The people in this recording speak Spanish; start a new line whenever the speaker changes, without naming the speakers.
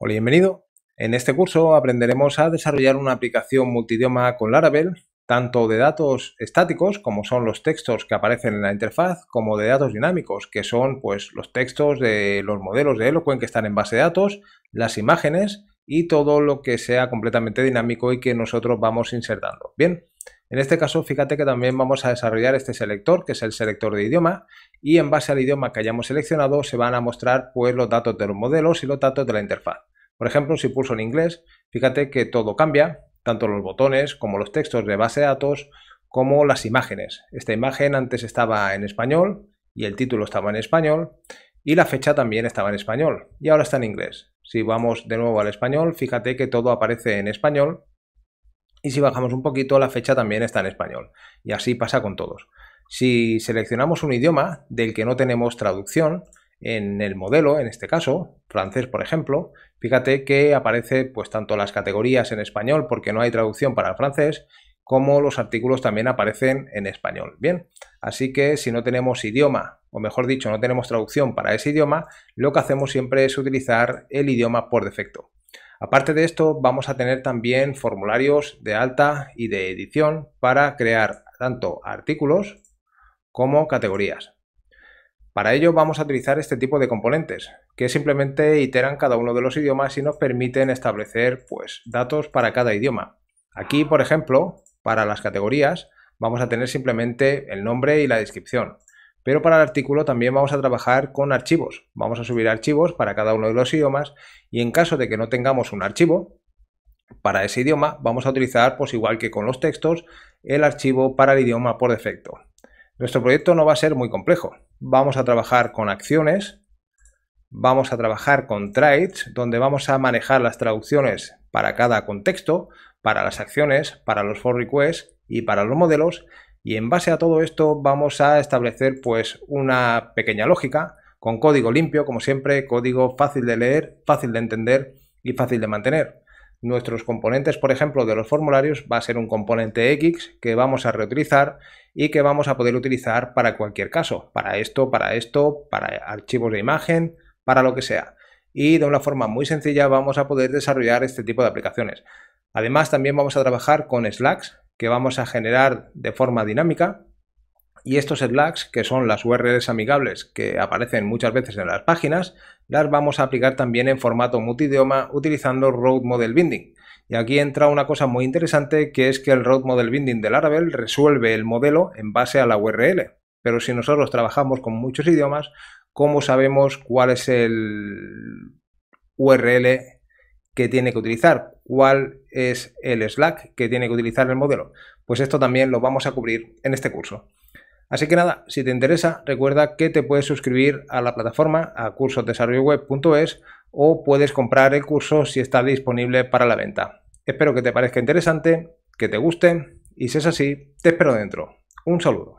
Hola, bienvenido. En este curso aprenderemos a desarrollar una aplicación multidioma con Laravel, tanto de datos estáticos, como son los textos que aparecen en la interfaz, como de datos dinámicos, que son pues, los textos de los modelos de Eloquent que están en base de datos, las imágenes y todo lo que sea completamente dinámico y que nosotros vamos insertando. Bien, en este caso, fíjate que también vamos a desarrollar este selector, que es el selector de idioma, y en base al idioma que hayamos seleccionado se van a mostrar pues, los datos de los modelos y los datos de la interfaz. Por ejemplo, si pulso en inglés, fíjate que todo cambia, tanto los botones como los textos de base de datos, como las imágenes. Esta imagen antes estaba en español y el título estaba en español y la fecha también estaba en español y ahora está en inglés. Si vamos de nuevo al español, fíjate que todo aparece en español y si bajamos un poquito, la fecha también está en español. Y así pasa con todos. Si seleccionamos un idioma del que no tenemos traducción, en el modelo, en este caso, francés por ejemplo, fíjate que aparece pues tanto las categorías en español porque no hay traducción para el francés, como los artículos también aparecen en español. Bien, así que si no tenemos idioma, o mejor dicho, no tenemos traducción para ese idioma, lo que hacemos siempre es utilizar el idioma por defecto. Aparte de esto, vamos a tener también formularios de alta y de edición para crear tanto artículos como categorías. Para ello vamos a utilizar este tipo de componentes, que simplemente iteran cada uno de los idiomas y nos permiten establecer pues, datos para cada idioma. Aquí, por ejemplo, para las categorías, vamos a tener simplemente el nombre y la descripción. Pero para el artículo también vamos a trabajar con archivos. Vamos a subir archivos para cada uno de los idiomas y en caso de que no tengamos un archivo para ese idioma, vamos a utilizar, pues igual que con los textos, el archivo para el idioma por defecto. Nuestro proyecto no va a ser muy complejo. Vamos a trabajar con acciones, vamos a trabajar con trades, donde vamos a manejar las traducciones para cada contexto, para las acciones, para los for requests y para los modelos, y en base a todo esto vamos a establecer pues una pequeña lógica con código limpio, como siempre, código fácil de leer, fácil de entender y fácil de mantener. Nuestros componentes, por ejemplo, de los formularios va a ser un componente X que vamos a reutilizar y que vamos a poder utilizar para cualquier caso, para esto, para esto, para archivos de imagen, para lo que sea. Y de una forma muy sencilla vamos a poder desarrollar este tipo de aplicaciones. Además, también vamos a trabajar con Slacks, que vamos a generar de forma dinámica y estos slags, que son las URLs amigables que aparecen muchas veces en las páginas, las vamos a aplicar también en formato multidioma utilizando Road Model Binding. Y aquí entra una cosa muy interesante que es que el Road Model Binding de Laravel resuelve el modelo en base a la URL. Pero si nosotros trabajamos con muchos idiomas, ¿cómo sabemos cuál es el URL que tiene que utilizar, cuál es el Slack que tiene que utilizar el modelo. Pues esto también lo vamos a cubrir en este curso. Así que nada, si te interesa, recuerda que te puedes suscribir a la plataforma a cursosdesarrolloweb.es o puedes comprar el curso si está disponible para la venta. Espero que te parezca interesante, que te guste y si es así, te espero dentro. Un saludo.